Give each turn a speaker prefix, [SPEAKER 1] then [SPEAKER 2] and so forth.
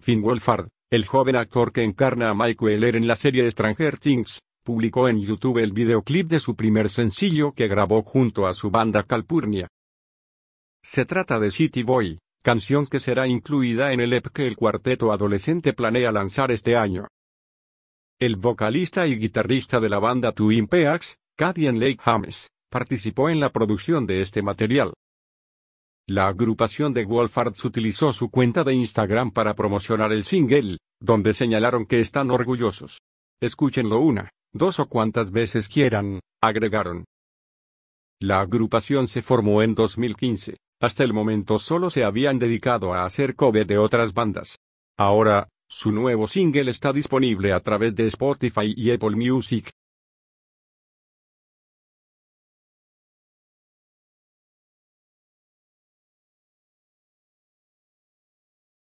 [SPEAKER 1] Finn Wolfhard, el joven actor que encarna a Michael Weller en la serie Stranger Things, publicó en YouTube el videoclip de su primer sencillo que grabó junto a su banda Calpurnia. Se trata de City Boy, canción que será incluida en el EP que el cuarteto adolescente planea lanzar este año. El vocalista y guitarrista de la banda Twin Peaks, Cadian Lake James, participó en la producción de este material. La agrupación de Arts utilizó su cuenta de Instagram para promocionar el single, donde señalaron que están orgullosos. Escúchenlo una, dos o cuantas veces quieran, agregaron. La agrupación se formó en 2015. Hasta el momento solo se habían dedicado a hacer cover de otras bandas. Ahora, su nuevo single está disponible a través de Spotify y Apple Music,